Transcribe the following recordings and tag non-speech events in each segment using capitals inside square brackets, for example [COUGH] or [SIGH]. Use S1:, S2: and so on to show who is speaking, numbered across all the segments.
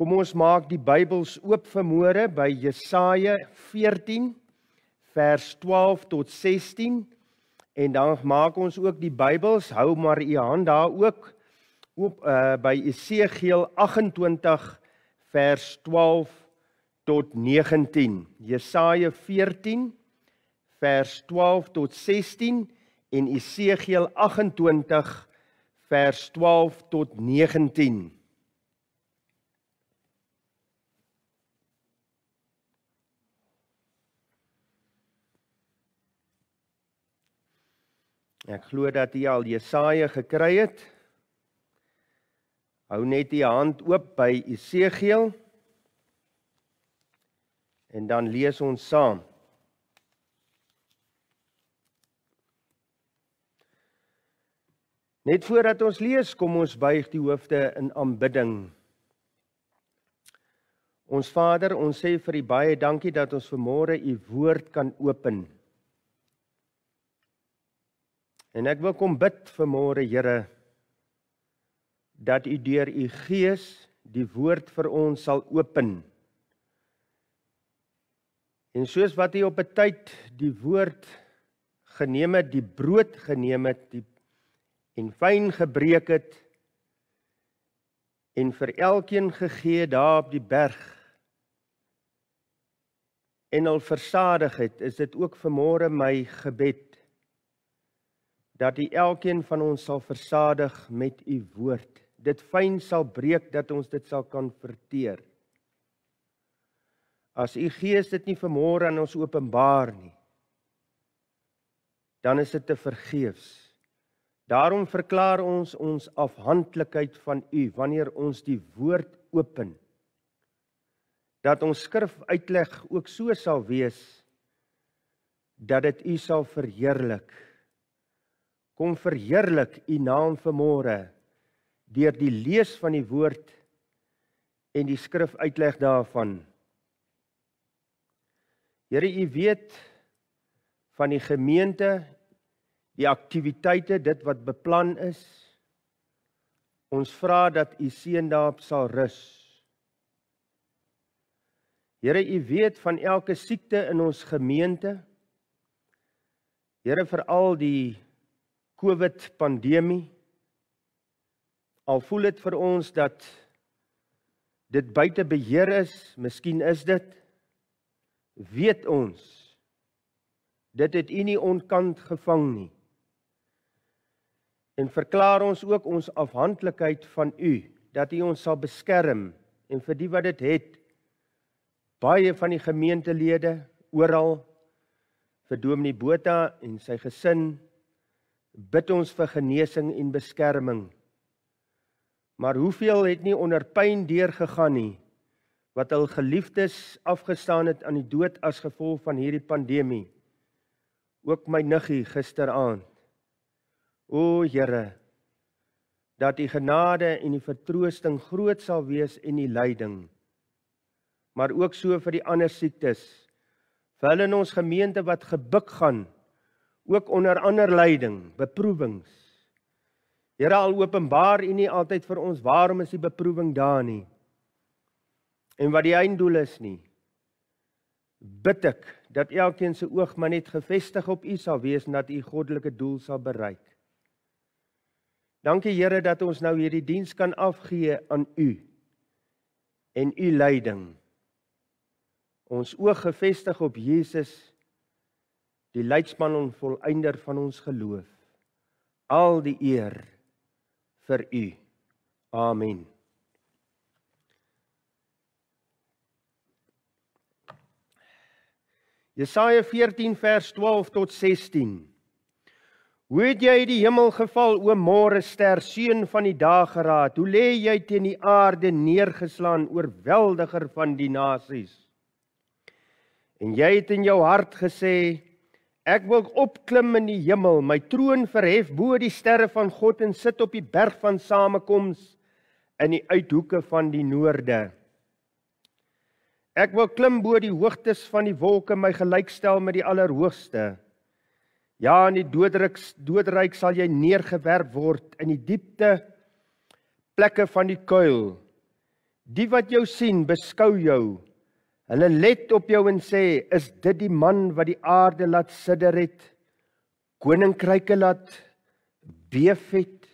S1: Kom ons maak die Bybels oop vir môre by Jesaja 14 vers 12 tot 16 en dan maak ons ook die Bybels hou maar u hand daar ook oop uh, eh, by Esegiel 28 vers 12 tot 19. Jesaja 14 vers 12 tot 16 en Esegiel 28 vers 12 tot 19. Ek glo dat jy al Jesaja gekry het. Hou net die hand oop by Esegiel. En dan lees ons saam. Net voordat ons lees, kom ons buig die hoofde in aanbidding. Ons Vader, ons sê vir U baie dankie dat ons vanmôre U woord kan open. En ek wil kom bid vir môre, Here, dat U deur U Gees die woord vir ons sal open. En soos wat U op 'n tyd die woord geneem het, die brood geneem het, die en fyn gebreek het en vir elkeen gegee daar op die berg en al versadig het, is dit ook vir môre my gebed dat U elkeen van ons sal versadig met U woord. Dit fyn sal breek dat ons dit sal kan verteer. As U Gees dit nie vermoor aan ons openbaar nie, dan is dit te vergeefs. Daarom verklaar ons ons afhanklikheid van U wanneer ons die woord open dat ons skrif uitleg ook so sal wees dat dit U sal verheerlik kom verheerlik u naam vanmôre deur die lees van die woord en die skrif uitleg daarvan. Here u weet van die gemeente, die aktiwiteite, dit wat beplan is. Ons vra dat u seën daarop sal rus. Here u weet van elke siekte in ons gemeente. Here veral die COVID pandemie. Al voel dit vir ons dat dit buite beheer is, miskien is dit weet ons dit het u nie onkant gevang nie en verklaar ons ook ons afhanklikheid van u dat u ons sal beskerm en vir die wat dit het baie van die gemeentelede oral vir Dominee Botha en sy gesin bid ons vir genesing en beskerming. Maar hoeveel het nie onder pyn deurgegaan nie wat hul geliefdes afgestaan het aan die dood as gevolg van hierdie pandemie. Ook my niggie gisteraand. O Here, dat u genade en die vertroosting groot sal wees in die lyding. Maar ook so vir die ander siektes. Vir hulle in ons gemeente wat gebuk gaan ook onder ander lyding, beproewings. Here al openbaar U nie altyd vir ons waarom is die beproewing daar nie? En wat die einddoel is nie? Bid ek dat elkeen se oog maar net gefestig op U sal wees en dat U goddelike doel sal bereik. Dankie Here dat ons nou hierdie diens kan afgee aan U en U leiding. Ons oog gefestig op Jesus die leidsman en volleinder van ons geloof. Al die eer vir u. Amen. Jesaja 14 vers 12 tot 16. Hoe het jy die hemel geval, o môre ster, seun van die dageraad? Hoe lê jy teen die aarde neergeslaan, oorweldiger van die nasies? En jy het in jou hart gesê, Ek wil opklim in die hemel, my troon verhef bo die sterre van God en sit op die berg van samekoms in die uithoeke van die noorde. Ek wil klim bo die hoogtes van die wolke, my gelykstel met die allerhoogste. Ja, in die doodryks doodryk sal jy neergewerp word in die diepte plekke van die kuil. Die wat jou sien, beskou jou Hulle let op jou en sê, "Is dit die man wat die aarde laat sidder het? Koninkryke laat beef het?"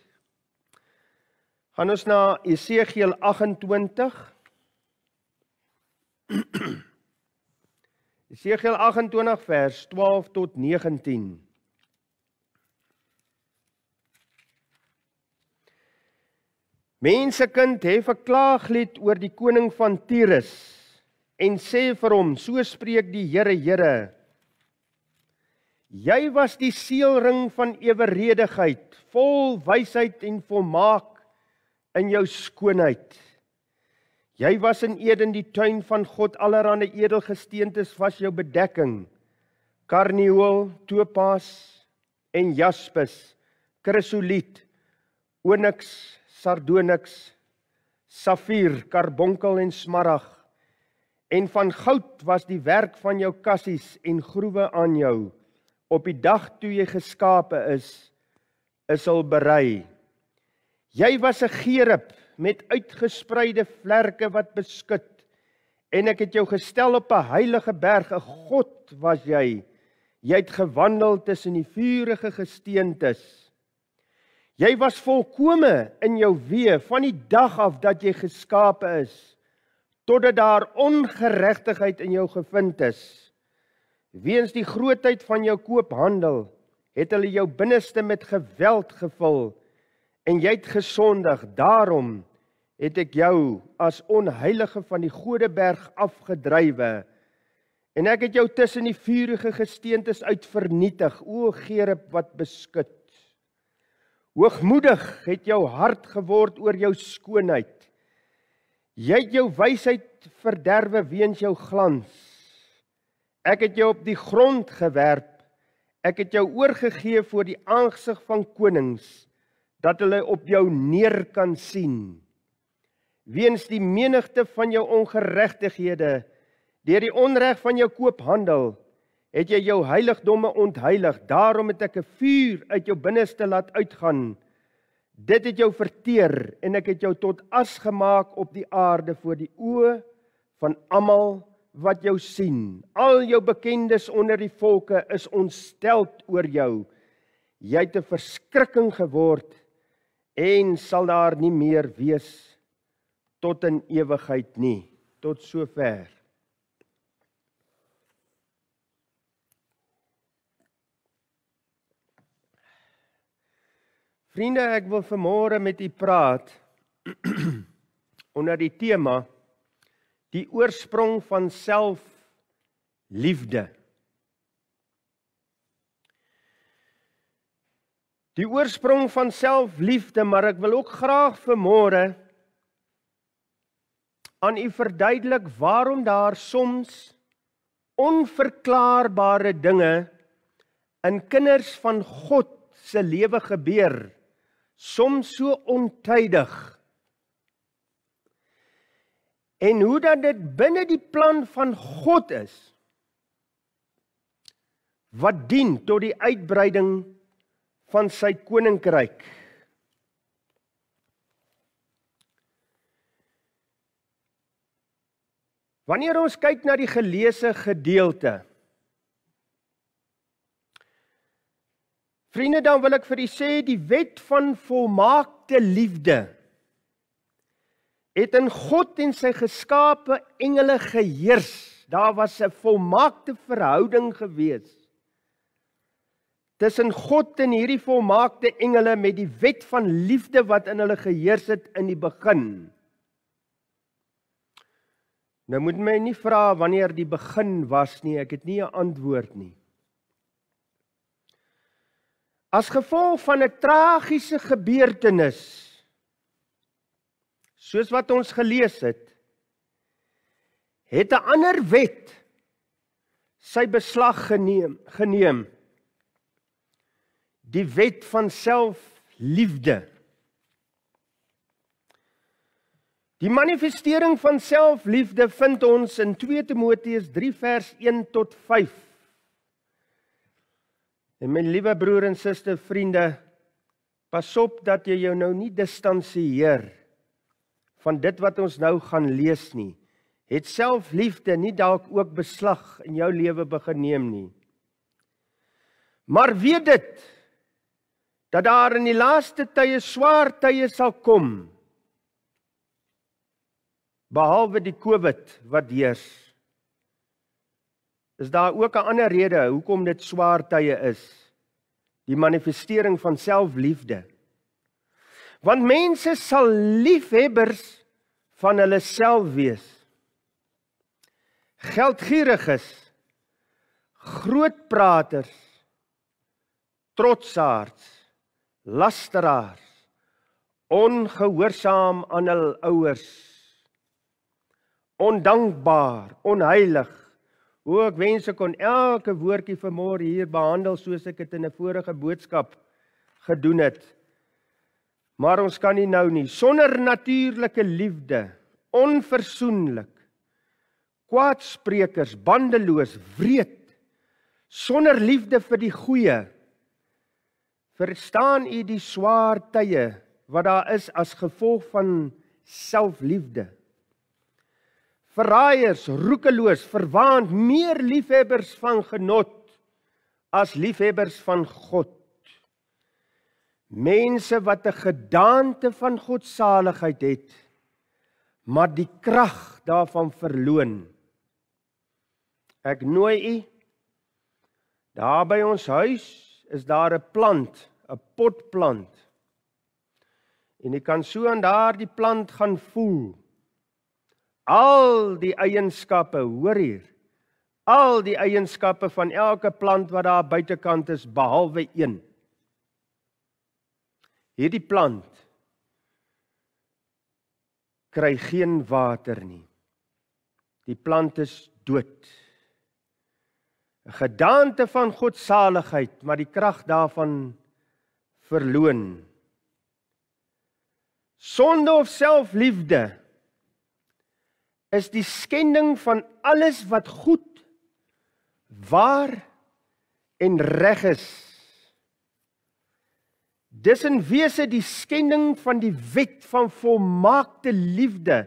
S1: Gaan ons na Jesegiel 28. Jesegiel 28 vers 12 tot 19. Mense kind, hê 'n klaaglied oor die koning van Tyrus en sê vir hom: "So spreek die Here, Here. Jy was die seelring van eweredigheid, vol wysheid en volmaak in jou skoonheid. Jy was in Eden die tuin van God, allerhande edelgesteentes was jou bedekking: karnieol, topas en jaspis, krisoliet, oniks, sardoniks, safier, karbonkel en smarag." en van goud was die werk van jou kassies en groewe aan jou op die dag toe jy geskape is is al berei jy was 'n gerub met uitgespreide vlerke wat beskud en ek het jou gestel op 'n heilige berg 'n god was jy jy het gewandel tussen die vuurige gesteentes jy was volkome in jou wee van die dag af dat jy geskape is totdat daar ongeregtigheid in jou gevind is. Weens die grootheid van jou koophandel het hulle jou binneste met geweld gevul en jy het gesondig. Daarom het ek jou as onheilige van die godeberg afgedrywe en ek het jou tussen die vuurige gesteentes uit vernietig, o geerop wat beskut. Hoogmoedig het jou hart geword oor jou skoonheid. Jy het jou wysheid verderwe weens jou glans. Ek het jou op die grond gewerp. Ek het jou oorgegee voor die aangesig van konings dat hulle op jou neer kan sien. Weens die menigte van jou ongeregtighede, deur die onreg van jou koophandel, het jy jou heiligdomme ontheilig. Daarom het ek 'n vuur uit jou binneste laat uitgaan. Dit het jou verteer en ek het jou tot as gemaak op die aarde voor die oë van almal wat jou sien. Al jou bekendes onder die volke is ontsteld oor jou. Jy het 'n verskrikking geword en sal daar nie meer wees tot in ewigheid nie. Tot sover. Vriende, ek wil vanmôre met u praat [CLEARS THROAT] onder die tema die oorsprong van selfliefde. Die oorsprong van selfliefde, maar ek wil ook graag vanmôre aan u verduidelik waarom daar soms onverklaarbare dinge in kinders van God se lewe gebeur soms so ontydig. En hoe dat dit binne die plan van God is wat dien tot die uitbreiding van sy koninkryk. Wanneer ons kyk na die geleesde gedeelte Vriende, dan wil ek vir u sê die wet van volmaakte liefde het in God en sy geskaapte engele geheers. Daar was 'n volmaakte verhouding gewees tussen God en hierdie volmaakte engele met die wet van liefde wat in hulle geheers het in die begin. Nou moet my nie vra wanneer die begin was nie, ek het nie 'n antwoord nie as gevolg van 'n tragiese gebeurtenis soos wat ons gelees het het 'n ander wet sy beslag geneem geneem die wet van selfliefde die manifestering van selfliefde vind ons in 2 Timoteus 3 vers 1 tot 5 En my liewe broer en suster, vriende, pas op dat jy jou nou nie distansieer van dit wat ons nou gaan lees nie. Het selfliefde nie dalk ook beslag in jou lewe begin neem nie. Maar weet dit dat daar in die laaste tye swaar tye sal kom. Behalwe die COVID wat heers is daar ook 'n ander rede hoekom dit swaar tye is. Die manifestering van selfliefde. Want mense sal liefhebbers van hulle self wees. Geldgieriges, grootpraters, trotsaards, lasteraars, ongehoorsaam aan hul ouers, ondankbaar, onheilig, O, ek wens ek kon elke woordjie vanmôre hier behandel soos ek dit in 'n vorige boodskap gedoen het. Maar ons kan nie nou nie sonder natuurlike liefde, onversoenlik, kwaadsprekers, bandeloos, wreed, sonder liefde vir die goeie. Verstaan u die swaar tye wat daar is as gevolg van selfliefde? verraaiers, roekeloos, verwaand, meer liefhebbers van genot as liefhebbers van God. Mense wat 'n gedaante van God se saligheid het, maar die krag daarvan verloon. Ek nooi u daar by ons huis is daar 'n plant, 'n potplant. En jy kan so aan daardie plant gaan voel. Al die eienskappe, hoor hier. Al die eienskappe van elke plant wat daar buitekant is behalwe een. Hierdie plant kry geen water nie. Die plant is dood. 'n Gedaante van God se saligheid, maar die krag daarvan verloon. Sonde of selfliefde is die skending van alles wat goed, waar en reg is. Dis in wese die skending van die wet van volmaakte liefde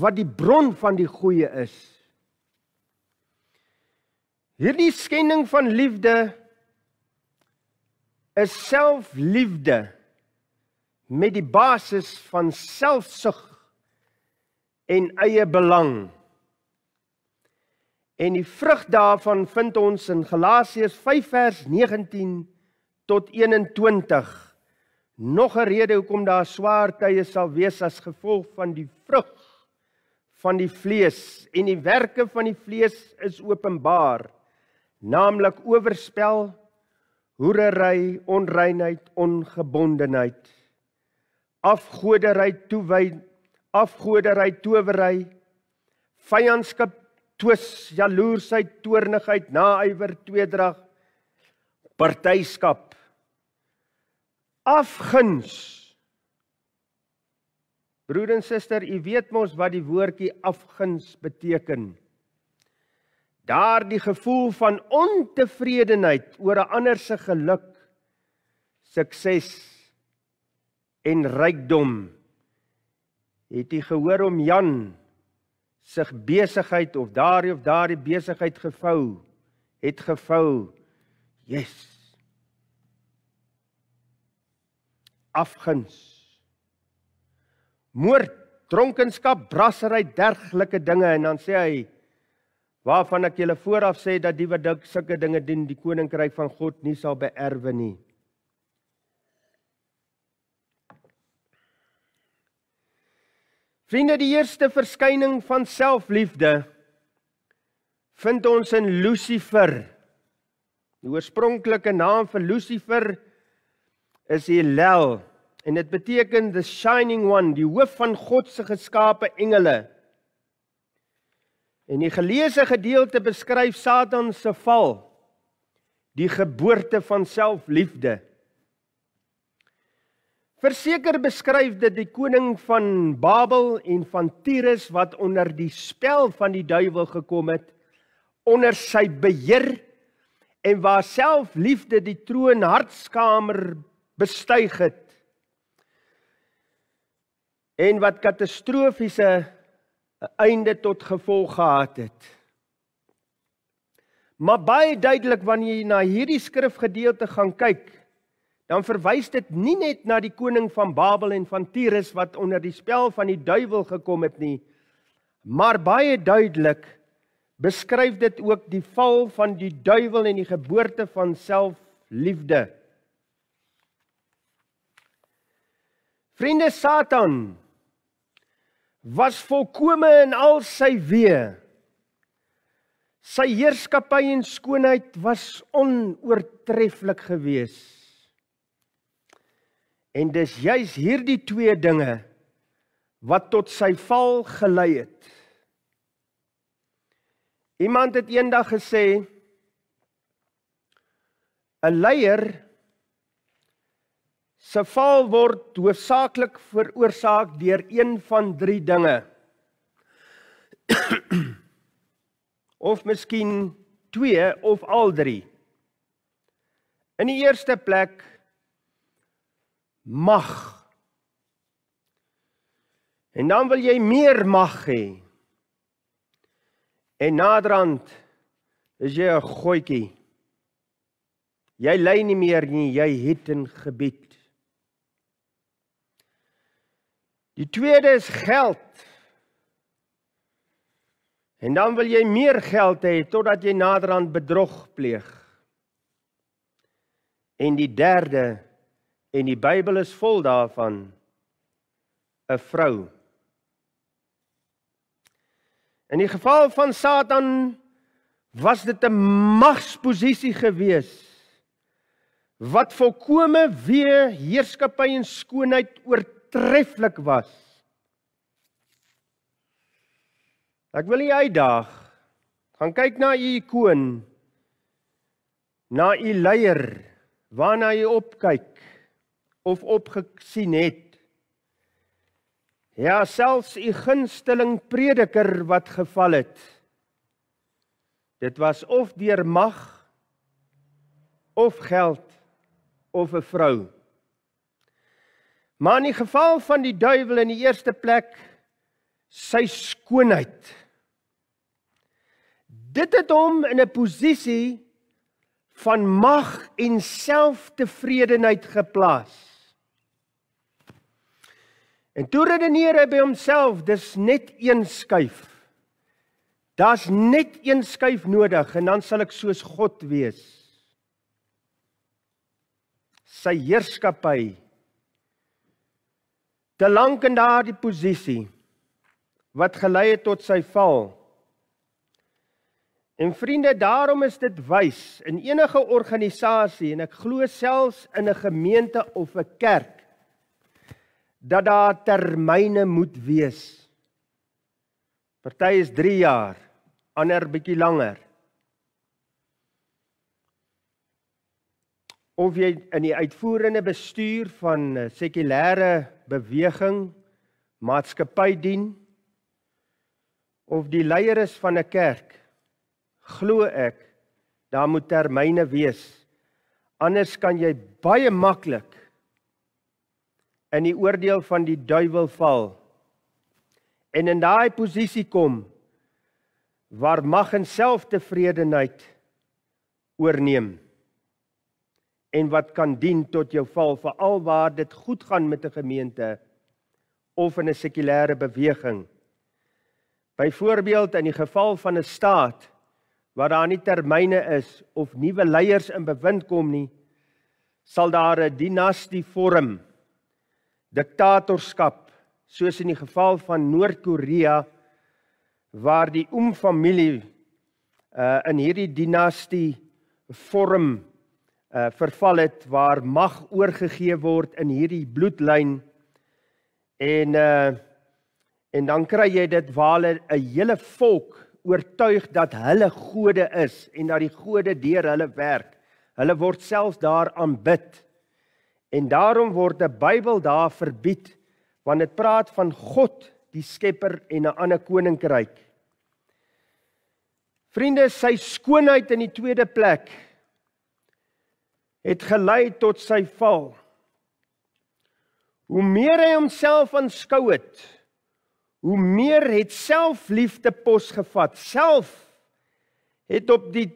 S1: wat die bron van die goeie is. Hierdie skending van liefde is selfliefde met die basis van selfsug en eie belang. En die vrug daarvan vind ons in Galasiërs 5 vers 19 tot 21. Nog 'n rede hoekom daar swaar tye sal wees as gevolg van die vrug van die vlees en die werke van die vlees is openbaar, naamlik oorspel, hoerery, onreinheid, ongebondenheid, afgoderry, toewyding afgodery, towery, vyandskap, twis, jaloersheid, toornigheid, naaiwer, tweedrag, partyskap, afguns. Broer en suster, u weet mos wat die woordjie afguns beteken. Daardie gevoel van ontevredenheid oor 'n ander se geluk, sukses en rykdom het u gehoor om Jan se besigheid of daardie of daardie besigheid gevou het gevou. Yes. Afguns. Moord, dronkenskap, brasserry, dergelike dinge en dan sê hy waarvan ek julle vooraf sê dat die wat sulke dinge doen, die koninkryk van God nie sal beerwe nie. Vriende, die eerste verskyning van selfliefde vind ons in Lucifer. Die oorspronklike naam vir Lucifer is Helel en dit beteken the shining one, die hoof van God se geskaapte engele. En die geleesde gedeelte beskryf Satan se val, die geboorte van selfliefde. Verseker beskryf dit die koning van Babel en van Tyrus wat onder die spel van die duiwel gekom het onder sy beheer en waar self liefde die troon hartskamer bestyg het en wat katastrofiese einde tot gevolg gehad het. Maar baie duidelik wanneer jy na hierdie skrifgedeelte gaan kyk dan verwys dit nie net na die koning van Babel en van Tyrus wat onder die spel van die duiwel gekom het nie, maar baie duidelik beskryf dit ook die val van die duiwel en die geboorte van selfliefde. Vriende Satan was volkome in al sy weë. Sy heerskappy en skoonheid was onoortreffelik geweest. En dis juis hierdie twee dinge wat tot sy val gelei het. Iemand het eendag gesê 'n leier se val word hoofsaaklik veroorsaak deur een van drie dinge. [CLEARS THROAT] of miskien twee of al drie. In die eerste plek mag. En dan wil jy meer mag hê. En naderhand is jy 'n goetjie. Jy lei nie meer nie, jy het 'n gebied. Die tweede is geld. En dan wil jy meer geld hê totdat jy naderhand bedrog pleeg. En die derde is En die Bybel is vol daarvan. 'n Vrou. In die geval van Satan was dit 'n magsposisie gewees wat volkome weer heerskappy en skoonheid oortreffelik was. Ek wil u uitdaag. Gaan kyk na u ikoon. Na u leier waarna jy opkyk of opgesien het. Ja, selfs u gunsteling prediker wat geval het. Dit was of deur mag of geld of 'n vrou. Maar in die geval van die duiwel in die eerste plek sy skoonheid. Dit het hom in 'n posisie van mag en selftevredenheid geplaas. En toe redeneer hy by homself, dis net een skuif. Daar's net een skuif nodig en dan sal ek soos God wees. Sy heerskappy te lank in daardie posisie wat gelei het tot sy val. En vriende, daarom is dit wys in enige organisasie en ek glo selfs in 'n gemeente of 'n kerk dat daar termyne moet wees. Party is 3 jaar, ander bietjie langer. Of jy in die uitvoerende bestuur van eh, sekulêre beweging maatskappy dien of die leier is van 'n kerk, glo ek daar moet termyne wees. Anders kan jy baie maklik in die oordeel van die duiwel val en in daai posisie kom waar mag en selftevredenheid oorneem en wat kan dien tot jou val veral waar dit goed gaan met 'n gemeente of in 'n sekulêre beweging byvoorbeeld in die geval van 'n staat waar daar nie termyne is of nuwe leiers in bewind kom nie sal daar 'n dinastie vorm diktatorskap soos in die geval van Noord-Korea waar die Oom-familie uh eh, in hierdie dinastie vorm uh verval het waar mag oorgegee word in hierdie bloedlyn en uh en dan kry jy dit waar hulle 'n hele volk oortuig dat hulle gode is en dat die gode deur hulle werk. Hulle word selfs daar aanbid. En daarom word 'n Bybel daar verbied want dit praat van God, die Skepper en 'n ander koninkryk. Vriende, sy skoonheid in die tweede plek het gelei tot sy val. Hoe meer hy homself aanskou het, hoe meer het selfliefde pos gevat. Self het op die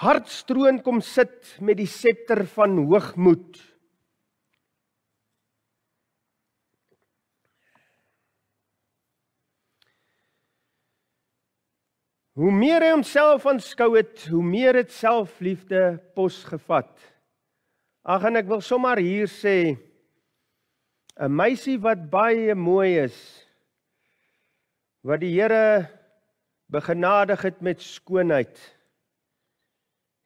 S1: hartstroon kom sit met die scepter van hoogmoed. Hoe meer hy homself aanskou het, hoe meer het selfliefde pos gevat. Ag en ek wil sommer hier sê 'n meisie wat baie mooi is wat die Here begenadig het met skoonheid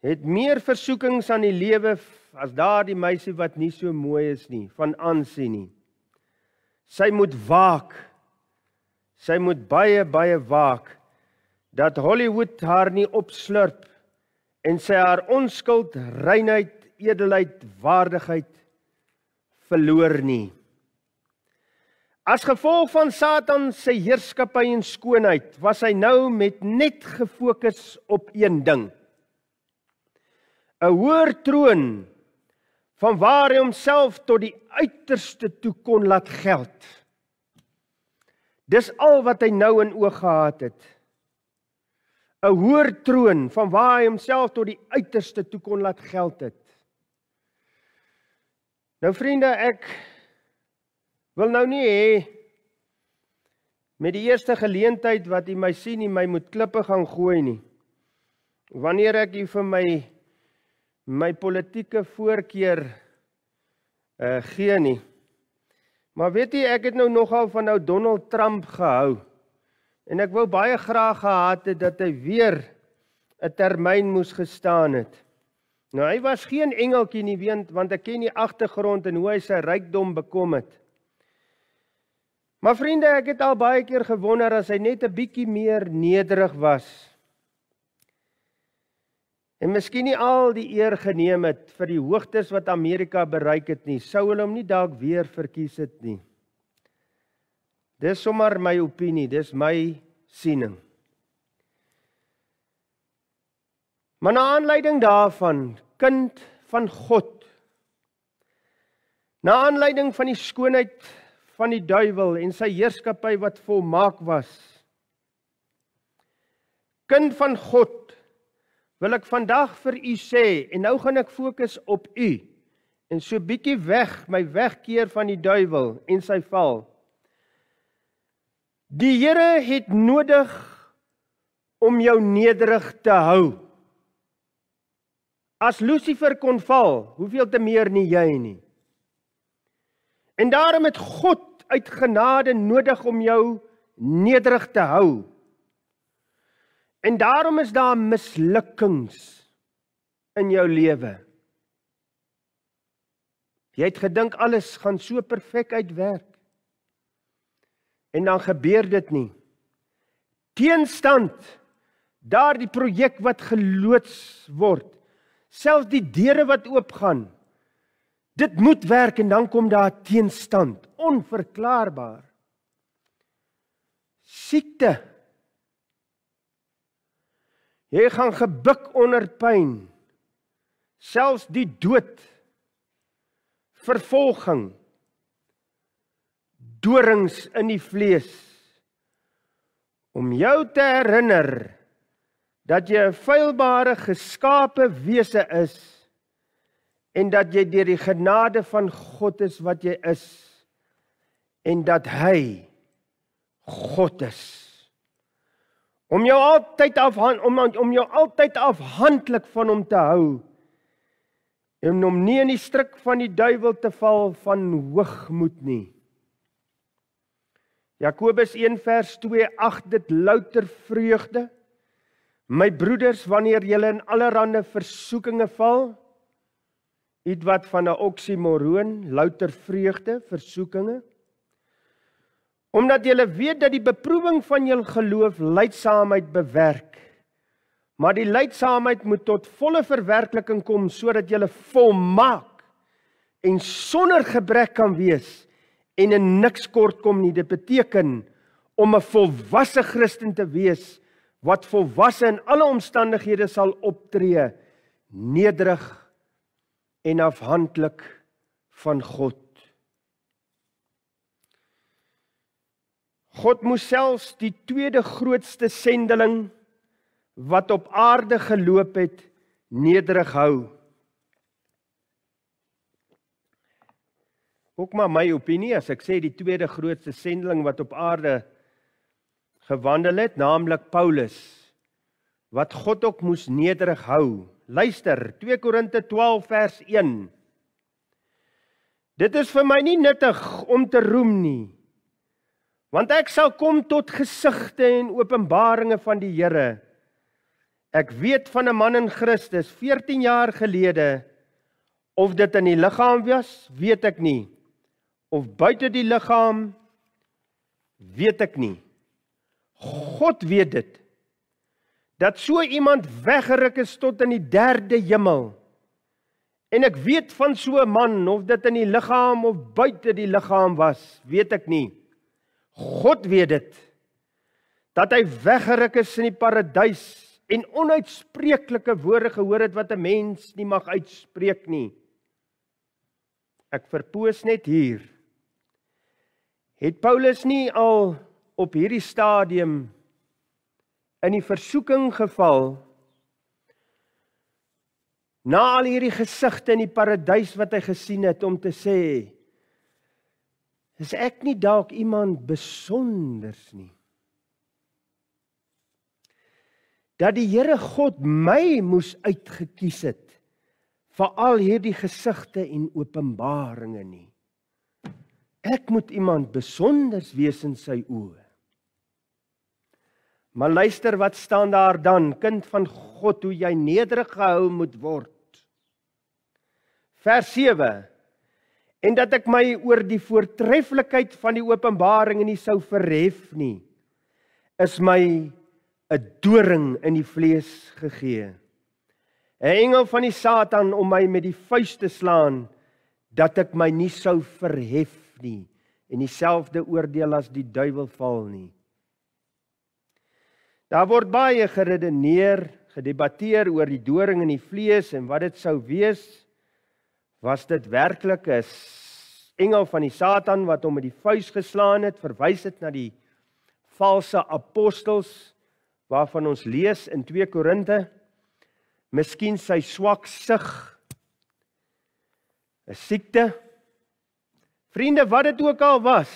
S1: het meer versoekings aan die lewe as daardie meisie wat nie so mooi is nie van aansien nie. Sy moet waak. Sy moet baie baie waak dat Hollywood haar nie opslurp en sy haar onskuld, reinheid, edelheid, waardigheid verloor nie. As gevolg van Satan se heerskappy en skoonheid was hy nou met net gefokus op een ding. 'n Hoër troon van waar hy homself tot die uiterste toe kon laat geld. Dis al wat hy nou in oog gehad het. 'n hoër troon van waar hy homself tot die uiterste toe kon laat geld het. Nou vriende, ek wil nou nie hê met die eerste geleentheid wat u my sien, u my moet klippe gaan gooi nie. Wanneer ek u vir my my politieke voorkeur uh gee nie. Maar weet jy, ek het nou nogal van nou Donald Trump gehou. En ek wou baie graag gehad het dat hy weer 'n termyn moes gestaan het. Nou hy was geen engeltjie nie weet want ek ken die agtergrond en hoe hy sy rykdom bekom het. Maar vriende, ek het al baie keer gewonder as hy net 'n bietjie meer nederig was. En miskien nie al die eer geneem het vir die hoogtes wat Amerika bereik het nie, sou hulle hom nie dalk weer verkies het nie. Dis sommer my opinie, dis my siening. Maar na aanleiding daarvan, kind van God. Na aanleiding van die skoonheid van die duiwel en sy heerskappy wat volmaak was. Kind van God, wil ek vandag vir u sê en nou gaan ek fokus op u en so bietjie weg, my wegkeer van die duiwel en sy val. Die Here het nodig om jou nederig te hou. As Lucifer kon val, hoeveel te meer nie jy nie. En daarom het God uit genade nodig om jou nederig te hou. En daarom is daar mislukkings in jou lewe. Jy het gedink alles gaan so perfek uitwerk en dan gebeur dit nie. Teenstand daardie projek wat geloods word, selfs die deure wat oopgaan. Dit moet werk en dan kom daar teenstand, onverklaarbaar. Siekte. Jy gaan gebuk onder pyn. Selfs die dood. Vervolging dorings in die vlees om jou te herinner dat jy 'n feilbare geskaapte wese is en dat jy deur die genade van God is wat jy is en dat hy God is om jou altyd af om om jou altyd afhanklik van hom te hou en om nie in die struik van die duiwel te val van hoogmoed nie Jakobus 1 vers 2 ag dit louter vreugde. My broeders, wanneer julle in allerlei versoekinge val, iets wat van 'n oksimoron, louter vreugde, versoekinge. Omdat julle weet dat die beproewing van julle geloof lydsaamheid bewerk. Maar die lydsaamheid moet tot volle verwerkliking kom sodat julle volmaak en sonder gebrek kan wees en in niks kort kom nie. Dit beteken om 'n volwasse Christen te wees wat volwasse in alle omstandighede sal optree nederig en afhanklik van God. God moes selfs die tweede grootste sendeling wat op aarde geloop het nederig hou. Ook maar my opinie as ek sê die tweede grootste sendeling wat op aarde gewandel het, naamlik Paulus, wat God ook moes nederig hou. Luister, 2 Korinte 12 vers 1. Dit is vir my nie nuttig om te roem nie. Want ek sal kom tot gesigte en openbaringe van die Here. Ek weet van 'n man in Christus 14 jaar gelede of dit in die liggaam was, weet ek nie of buite die liggaam weet ek nie. God weet dit. Dat so iemand weggeruk is tot in die derde hemel. En ek weet van so 'n man of dit in die liggaam of buite die liggaam was, weet ek nie. God weet dit. Dat hy weggeruk is in die paradys en onuitspreeklike woorde gehoor het wat 'n mens nie mag uitspreek nie. Ek verpoos net hier het Paulus nie al op hierdie stadium in die versoeking geval na al hierdie gesigte in die paradys wat hy gesien het om te sê is ek nie dalk iemand besonders nie dat die Here God my moes uitgekies het vir al hierdie gesigte en openbaringe nie ek moet iemand besonders wees in sy oë. Maar luister wat staan daar dan, kind van God, hoe jy nederig gehou moet word. Vers 7. En dat ek my oor die voortreffelikheid van die openbaring nie sou verhef nie, is my 'n doring in die vlees gegee. 'n Engel van die Satan om my met die vuis te slaan dat ek my nie sou verhef nie en dieselfde oordeel as die duiwel val nie. Daar word baie geredeneer, gedebatteer oor die doring in die vlees en wat dit sou wees. Was dit werklik 'n engel van die Satan wat hom met die vuis geslaan het? Verwys dit na die valse apostels waarvan ons lees in 2 Korinte? Miskien sy swak sig 'n siekte Vriende, wat dit ook al was,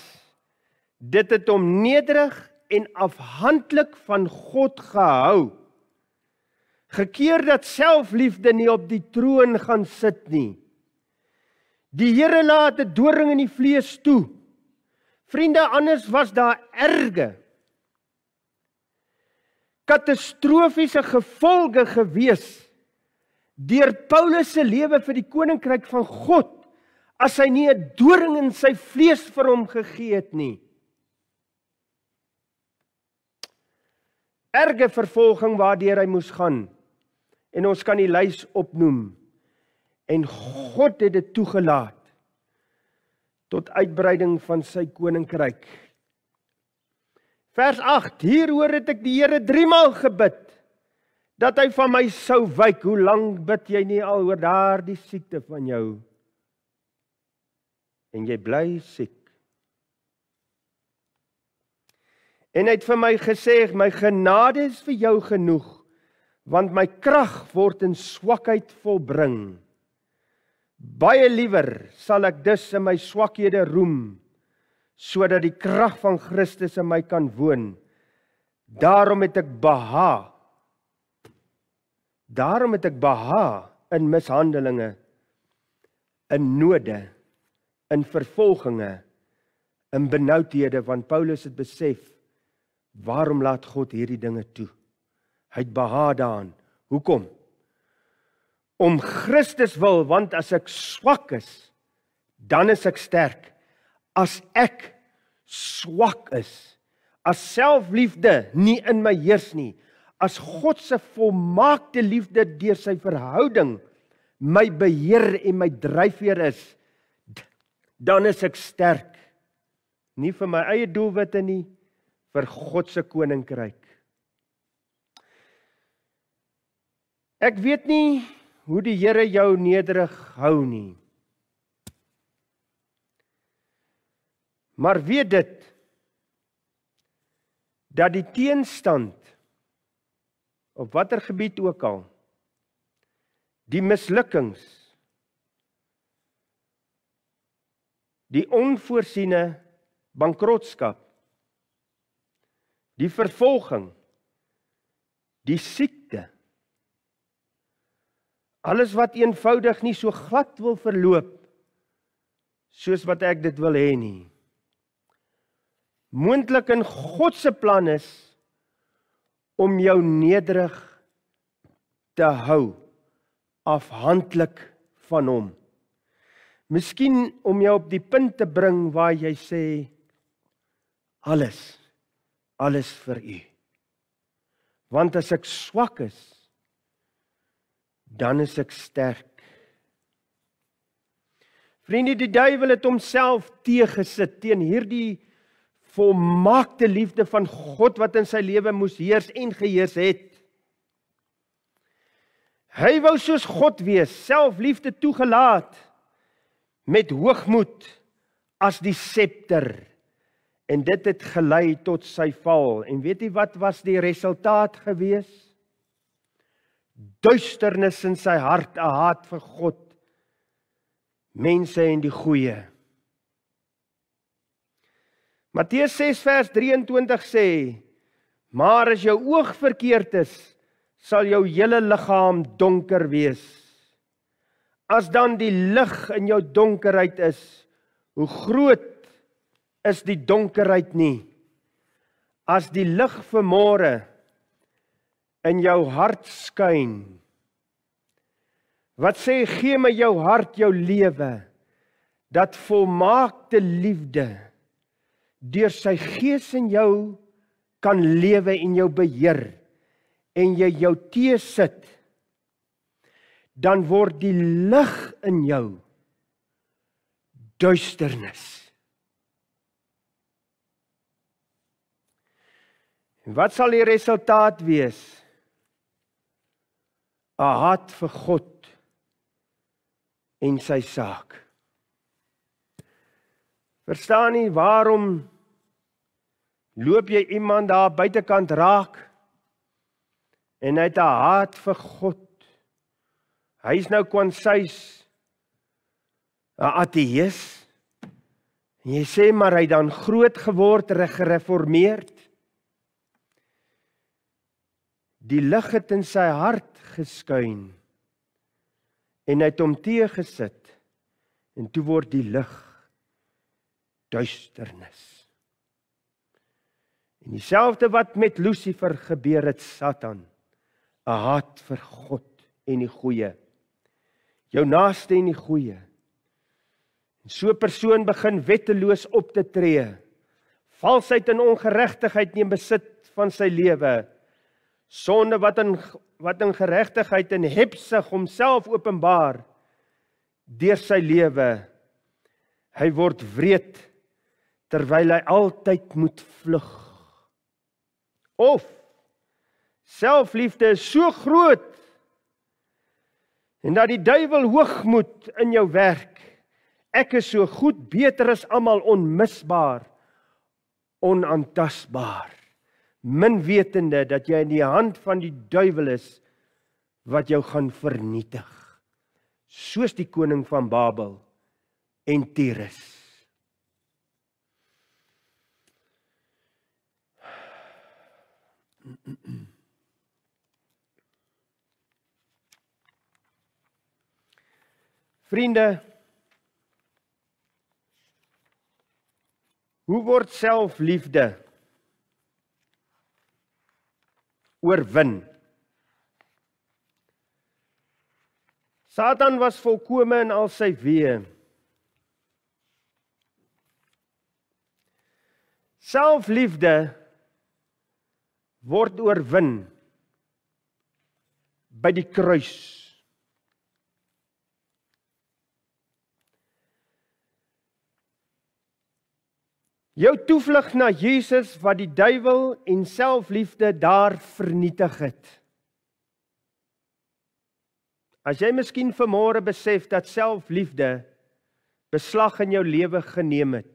S1: dit het hom nederig en afhanklik van God gehou. Gekeer dat selfliefde nie op die troon gaan sit nie. Die Here laat 'n doring in die vlees toe. Vriende, anders was daar erge katastrofiese gevolge gewees deur Paulus se lewe vir die koninkryk van God as hy nie 'n doring in sy vlees vir hom gegee het nie. Erge vervolging waardeur hy moes gaan. En ons kan die lys opnoem. En God het dit toegelaat tot uitbreiding van sy koninkryk. Vers 8: Hieroor het ek die Here 3 maal gebid dat hy van my sou wyk. Hoe lank bid jy nie al oor daardie siekte van jou nie? en jy bly siek. En hy het vir my gesê, my genade is vir jou genoeg, want my krag word in swakheid volbring. Baie liewer sal ek dus in my swakhede roem sodat die krag van Christus in my kan woon. Daarom het ek beha. Daarom het ek beha in mishandelinge, in node, in vervolginge in benoudhede want Paulus het besef waarom laat God hierdie dinge toe hy het behaag daan hoekom om Christus wil want as ek swak is dan is ek sterk as ek swak is as selfliefde nie in my heers nie as God se volmaakte liefde deur sy verhouding my beheer en my dryfveer is dan is ek sterk. Nie vir my eie doelwitte nie, vir God se koninkryk. Ek weet nie hoe die Here jou nederig hou nie. Maar weet dit dat die teenstand op watter gebied ook al die mislukkings die onvoorsiene bankrotskap, die vervolging, die siekte. Alles wat eenvoudig nie so glad wil verloop soos wat ek dit wil hê nie. Moontlik in God se plan is om jou nederig te hou afhanklik van hom. Miskien om jou op die punt te bring waar jy sê alles alles vir u. Want as ek swak is, dan is ek sterk. Vriende, die duiwel het homself teëgesit teen hierdie volmaakte liefde van God wat in sy lewe moes heers en geheers het. Hy wou soos God wees, selfliefde toegelaat met hoogmoed as die septer en dit het gelei tot sy val en weet jy wat was die resultaat gewees duisternis in sy hart 'n haat vir God mense en die goeie Matteus 6 vers 23 sê maar as jou oog verkeerd is sal jou hele liggaam donker wees as dan die lig in jou donkerheid is, hoe groot is die donkerheid nie? As die lig van môre in jou hart skyn. Wat sê gee my jou hart, jou lewe, dat volmaakte liefde deur sy gees in jou kan lewe en jou beheer en jy jou teë sit dan word die lig in jou duisternis. En wat sal die resultaat wees? 'n Hart vir God en sy saak. Verstaan nie waarom loop jy iemand daar buitekant raak en hy het 'n haat vir God Hy is nou kwansys 'n ateïs. En jy sê maar hy dan groot geword, gereformeerd. Die lig het in sy hart geskyn. En hy het hom teë gesit. En toe word die lig duisternis. En dieselfde wat met Lucifer gebeur het, Satan, 'n haat vir God en die goeie jou naaste en die goeie. En so 'n persoon begin wetteloos op te tree. Valsheid en ongeregtigheid neem besit van sy lewe. Sonde wat in wat in geregtigheid en hebsug homself openbaar deur sy lewe. Hy word wreed terwyl hy altyd moet vlug. Of selfliefde is so groot En dat die duiwel hoogmoed in jou werk. Ek is so goed, beter as almal, onmisbaar, onantastbaar. Min wetende dat jy in die hand van die duiwel is wat jou gaan vernietig. Soos die koning van Babel en Tyrus. Mm -mm. Vriende, hoe word selfliefde oorwin? Satan was volkome in al sy weë. Selfliefde word oorwin by die kruis. Jou toevlug na Jesus wat die duiwel en selfliefde daar vernietig het. As jy miskien vanmôre besef dat selfliefde beslag in jou lewe geneem het.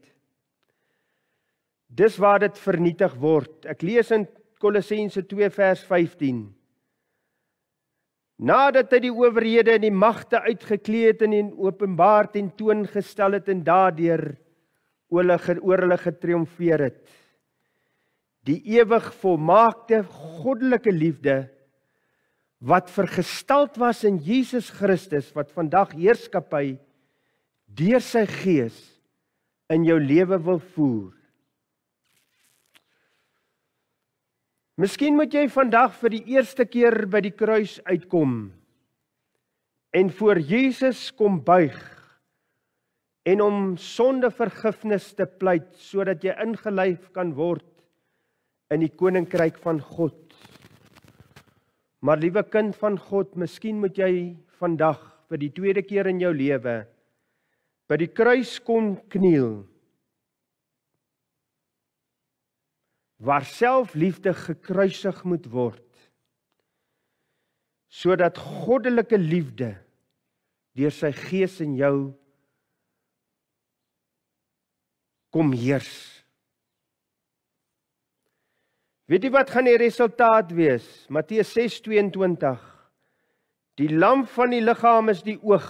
S1: Dis waar dit vernietig word. Ek lees in Kolossense 2 vers 15. Nadat hy die owerhede en die magte uitgekleed en in openbaar teen toon gestel het en daardeur oor hulle oor hulle getriomfeer het. Die ewig volmaakte goddelike liefde wat vergestald was in Jesus Christus wat vandag heerskappy deur sy gees in jou lewe wil voer. Miskien moet jy vandag vir die eerste keer by die kruis uitkom en voor Jesus kom buig en om sonde vergifnis te pleit sodat jy ingelyf kan word in die koninkryk van God. Maar liewe kind van God, miskien moet jy vandag vir die tweede keer in jou lewe by die kruis kom kniel. Waar selfliefde gekruisig moet word sodat goddelike liefde deur sy gees in jou kom heers. Weet jy wat gaan die resultaat wees? Matteus 6:22. Die lamp van die liggaam is die oog.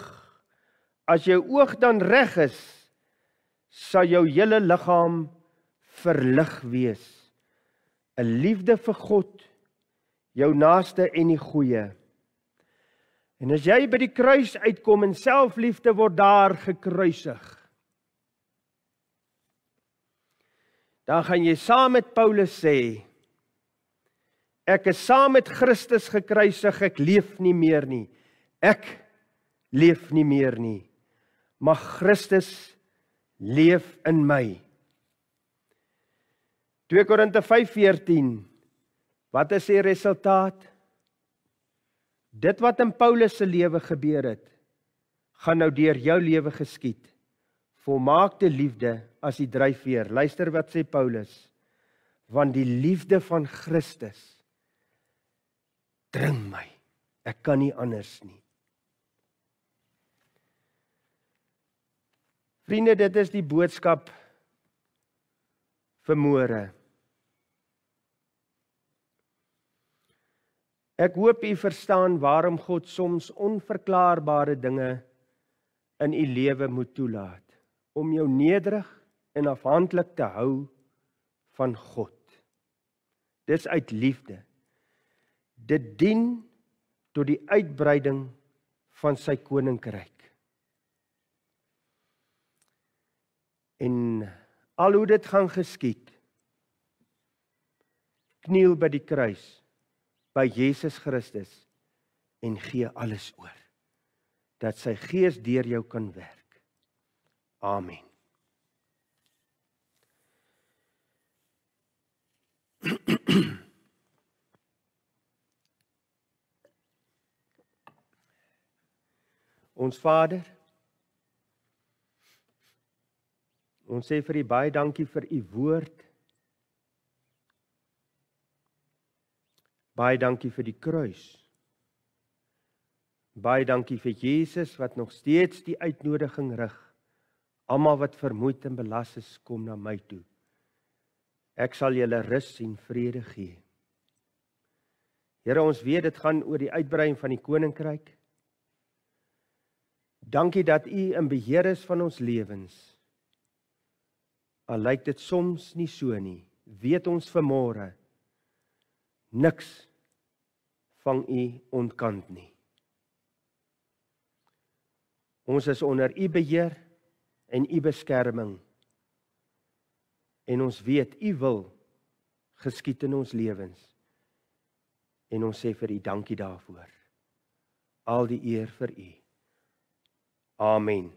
S1: As jou oog dan reg is, sal jou hele liggaam verlig wees. 'n Liefde vir God, jou naaste en die goeie. En as jy by die kruis uitkom en selfliefde word daar gekruisig. dan gaan jy saam met Paulus sê ek is saam met Christus gekruisig, ek leef nie meer nie. Ek leef nie meer nie, maar Christus leef in my. 2 Korinte 5:14 Wat is die resultaat? Dit wat in Paulus se lewe gebeur het, gaan nou deur jou lewe geskied volmaakte liefde as die dryfveer. Luister wat sê Paulus. Want die liefde van Christus dring my. Ek kan nie anders nie. Vriende, dit is die boodskap vir môre. Ek hoop u verstaan waarom God soms onverklaarbare dinge in u lewe moet toelaat om jou nederig en afhanklik te hou van God. Dis uit liefde. Dit dien tot die uitbreiding van sy koninkryk. En al hoe dit gaan geskied kniel by die kruis by Jesus Christus en gee alles oor dat sy gees deur jou kan werk. Amen. [CLEARS THROAT] Ons Vader, ons sê vir U baie dankie vir U woord. Baie dankie vir die kruis. Baie dankie vir Jesus wat nog steeds die uitnodiging rig. Almal wat vermoeid en belas is, kom na my toe. Ek sal julle rus en vrede gee. Here, ons weet dit gaan oor die uitbreiing van die koninkryk. Dankie dat U in beheer is van ons lewens. Al lyk dit soms nie so nie, weet ons vermore niks vang U ontkant nie. Ons is onder U beheer en u beskerming. En ons weet u wil geskied in ons lewens. En ons sê vir u dankie daarvoor. Al die eer vir u. Amen.